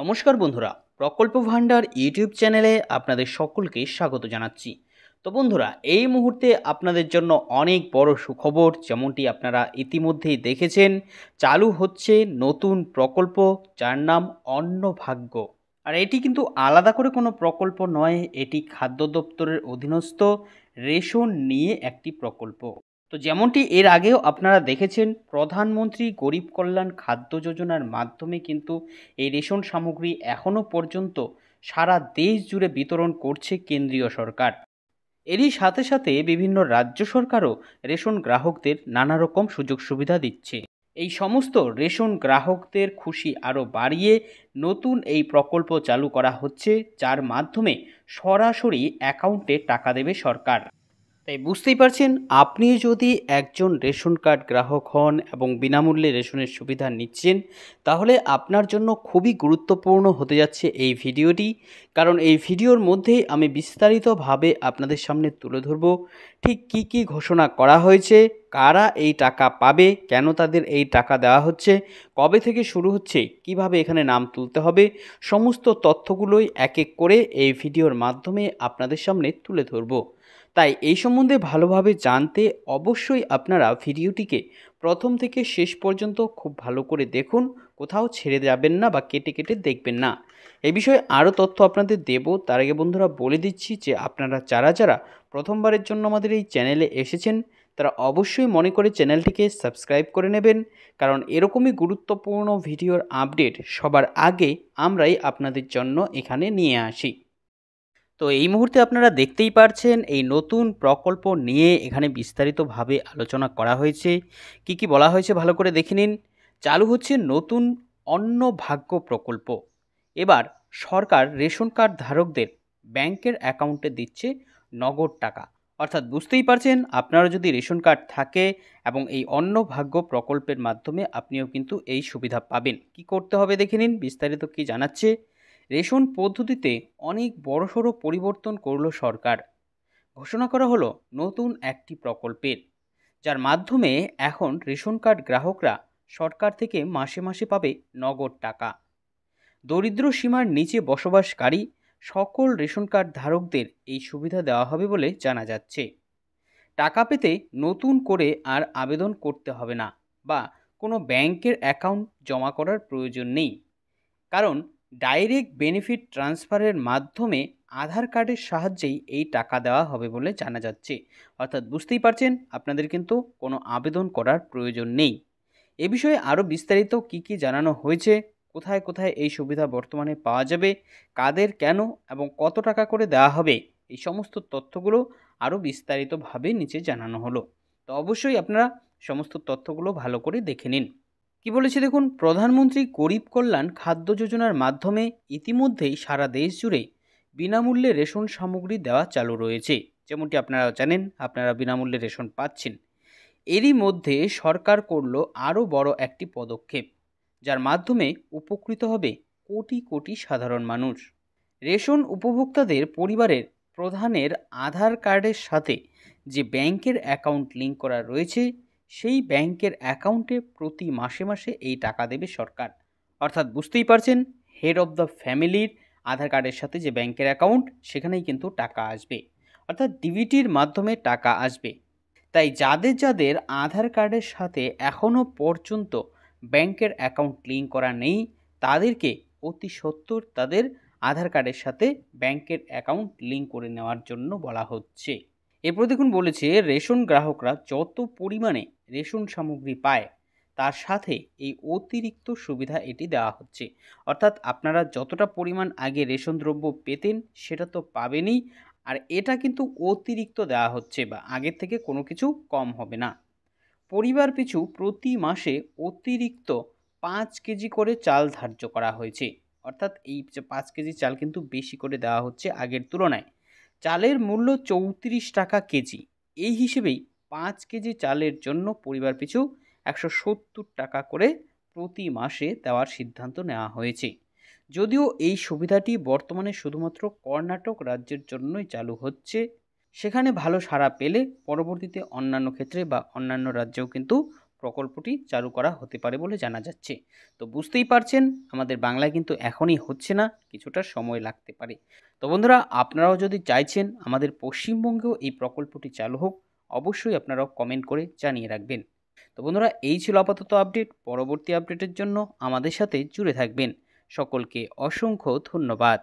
নমস্কার বন্ধুরা প্রকল্প ভাণ্ডার ইউটিউব চ্যানেলে আপনাদের সকলকে স্বাগত জানাচ্ছি তো বন্ধুরা এই মুহূর্তে আপনাদের জন্য অনেক বড় সুখবর যেমনটি আপনারা ইতিমধ্যেই দেখেছেন চালু হচ্ছে নতুন প্রকল্প যার নাম অন্নভাগ্য আর এটি কিন্তু আলাদা করে কোনো প্রকল্প নয় এটি খাদ্য দপ্তরের অধীনস্থ রেশন নিয়ে একটি প্রকল্প তো যেমনটি এর আগেও আপনারা দেখেছেন প্রধানমন্ত্রী গরিব কল্যাণ খাদ্য যোজনার মাধ্যমে কিন্তু এই রেশন সামগ্রী এখনও পর্যন্ত সারা দেশ জুড়ে বিতরণ করছে কেন্দ্রীয় সরকার এরই সাথে সাথে বিভিন্ন রাজ্য সরকারও রেশন গ্রাহকদের নানা রকম সুযোগ সুবিধা দিচ্ছে এই সমস্ত রেশন গ্রাহকদের খুশি আরও বাড়িয়ে নতুন এই প্রকল্প চালু করা হচ্ছে যার মাধ্যমে সরাসরি অ্যাকাউন্টে টাকা দেবে সরকার তাই বুঝতেই পারছেন আপনি যদি একজন রেশন কার্ড গ্রাহক হন এবং বিনামূল্যে রেশনের সুবিধা নিচ্ছেন তাহলে আপনার জন্য খুবই গুরুত্বপূর্ণ হতে যাচ্ছে এই ভিডিওটি কারণ এই ভিডিওর মধ্যেই আমি বিস্তারিতভাবে আপনাদের সামনে তুলে ধরব ঠিক কি কি ঘোষণা করা হয়েছে কারা এই টাকা পাবে কেন তাদের এই টাকা দেওয়া হচ্ছে কবে থেকে শুরু হচ্ছে কিভাবে এখানে নাম তুলতে হবে সমস্ত তথ্যগুলোই এক এক করে এই ভিডিওর মাধ্যমে আপনাদের সামনে তুলে ধরব তাই এই সম্বন্ধে ভালোভাবে জানতে অবশ্যই আপনারা ভিডিওটিকে প্রথম থেকে শেষ পর্যন্ত খুব ভালো করে দেখুন কোথাও ছেড়ে যাবেন না বা কেটে কেটে দেখবেন না এ বিষয়ে আরও তথ্য আপনাদের দেব তার আগে বন্ধুরা বলে দিচ্ছি যে আপনারা যারা যারা প্রথমবারের জন্য আমাদের এই চ্যানেলে এসেছেন তারা অবশ্যই মনে করে চ্যানেলটিকে সাবস্ক্রাইব করে নেবেন কারণ এরকমই গুরুত্বপূর্ণ ভিডিওর আপডেট সবার আগে আমরাই আপনাদের জন্য এখানে নিয়ে আসি তো এই মুহূর্তে আপনারা দেখতেই পারছেন এই নতুন প্রকল্প নিয়ে এখানে বিস্তারিতভাবে আলোচনা করা হয়েছে কি কি বলা হয়েছে ভালো করে দেখে নিন চালু হচ্ছে নতুন অন্ন ভাগ্য প্রকল্প এবার সরকার রেশন কার্ড ধারকদের ব্যাংকের অ্যাকাউন্টে দিচ্ছে নগদ টাকা অর্থাৎ বুঝতেই পারছেন আপনারা যদি রেশন কার্ড থাকে এবং এই অন্য ভাগ্য প্রকল্পের মাধ্যমে আপনিও কিন্তু এই সুবিধা পাবেন কি করতে হবে দেখে নিন বিস্তারিত কি জানাচ্ছে রেশন পদ্ধতিতে অনেক বড়সড় পরিবর্তন করল সরকার ঘোষণা করা হলো নতুন একটি প্রকল্পের যার মাধ্যমে এখন রেশন কার্ড গ্রাহকরা সরকার থেকে মাসে মাসে পাবে নগদ টাকা দরিদ্র সীমার নিচে বসবাসকারী সকল রেশন কার্ড ধারকদের এই সুবিধা দেওয়া হবে বলে জানা যাচ্ছে টাকা পেতে নতুন করে আর আবেদন করতে হবে না বা কোনো ব্যাংকের অ্যাকাউন্ট জমা করার প্রয়োজন নেই কারণ ডাইরেক্ট বেনিফিট ট্রান্সফারের মাধ্যমে আধার কার্ডের সাহায্যেই এই টাকা দেওয়া হবে বলে জানা যাচ্ছে অর্থাৎ বুঝতেই পারছেন আপনাদের কিন্তু কোনো আবেদন করার প্রয়োজন নেই এ বিষয়ে আরও বিস্তারিত কি কি জানানো হয়েছে কোথায় কোথায় এই সুবিধা বর্তমানে পাওয়া যাবে কাদের কেন এবং কত টাকা করে দেওয়া হবে এই সমস্ত তথ্যগুলো আরও বিস্তারিতভাবে নিচে জানানো হলো তো অবশ্যই আপনারা সমস্ত তথ্যগুলো ভালো করে দেখে নিন কি বলেছে দেখুন প্রধানমন্ত্রী গরিব কল্যাণ খাদ্য যোজনার মাধ্যমে ইতিমধ্যেই সারা দেশ জুড়ে বিনামূল্যে রেশন সামগ্রী দেওয়া চালু রয়েছে যেমনটি আপনারা জানেন আপনারা বিনামূল্যে রেশন পাচ্ছেন এরই মধ্যে সরকার করল আরও বড় একটি পদক্ষেপ যার মাধ্যমে উপকৃত হবে কোটি কোটি সাধারণ মানুষ রেশন উপভোক্তাদের পরিবারের প্রধানের আধার কার্ডের সাথে যে ব্যাংকের অ্যাকাউন্ট লিঙ্ক করা রয়েছে সেই ব্যাংকের অ্যাকাউন্টে প্রতি মাসে মাসে এই টাকা দেবে সরকার অর্থাৎ বুঝতেই পারছেন হেড অফ দ্য ফ্যামিলির আধার কার্ডের সাথে যে ব্যাংকের অ্যাকাউন্ট সেখানেই কিন্তু টাকা আসবে অর্থাৎ ডিবিটির মাধ্যমে টাকা আসবে তাই যাদের যাদের আধার কার্ডের সাথে এখনও পর্যন্ত ব্যাংকের অ্যাকাউন্ট লিঙ্ক করা নেই তাদেরকে অতি সত্তর তাদের আধার কার্ডের সাথে ব্যাংকের অ্যাকাউন্ট লিঙ্ক করে নেওয়ার জন্য বলা হচ্ছে এরপর দেখুন বলেছে রেশন গ্রাহকরা যত পরিমাণে রেশন সামগ্রী পায় তার সাথে এই অতিরিক্ত সুবিধা এটি দেওয়া হচ্ছে অর্থাৎ আপনারা যতটা পরিমাণ আগে রেশন দ্রব্য পেতেন সেটা তো পাবেনই আর এটা কিন্তু অতিরিক্ত দেওয়া হচ্ছে বা আগের থেকে কোনো কিছু কম হবে না পরিবার পিছু প্রতি মাসে অতিরিক্ত পাঁচ কেজি করে চাল ধার্য করা হয়েছে অর্থাৎ এই পাঁচ কেজি চাল কিন্তু বেশি করে দেওয়া হচ্ছে আগের তুলনায় চালের মূল্য চৌত্রিশ টাকা কেজি এই হিসেবেই পাঁচ কেজি চালের জন্য পরিবার পিছু একশো সত্তর টাকা করে প্রতি মাসে দেওয়ার সিদ্ধান্ত নেওয়া হয়েছে যদিও এই সুবিধাটি বর্তমানে শুধুমাত্র কর্ণাটক রাজ্যের জন্যই চালু হচ্ছে সেখানে ভালো সাড়া পেলে পরবর্তীতে অন্যান্য ক্ষেত্রে বা অন্যান্য রাজ্যেও কিন্তু প্রকল্পটি চালু করা হতে পারে বলে জানা যাচ্ছে তো বুঝতেই পারছেন আমাদের বাংলায় কিন্তু এখনই হচ্ছে না কিছুটা সময় লাগতে পারে তো বন্ধুরা আপনারাও যদি চাইছেন আমাদের পশ্চিমবঙ্গেও এই প্রকল্পটি চালু হোক অবশ্যই আপনারাও কমেন্ট করে জানিয়ে রাখবেন তো বন্ধুরা এই ছিল আপাতত আপডেট পরবর্তী আপডেটের জন্য আমাদের সাথে জুড়ে থাকবেন সকলকে অসংখ্য ধন্যবাদ